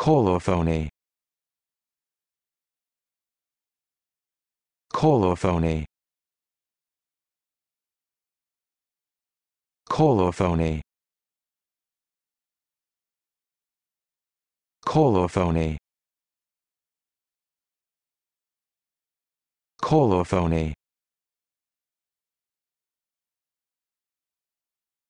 Colophony. Colophony. Colophony. Colophony. Colophony.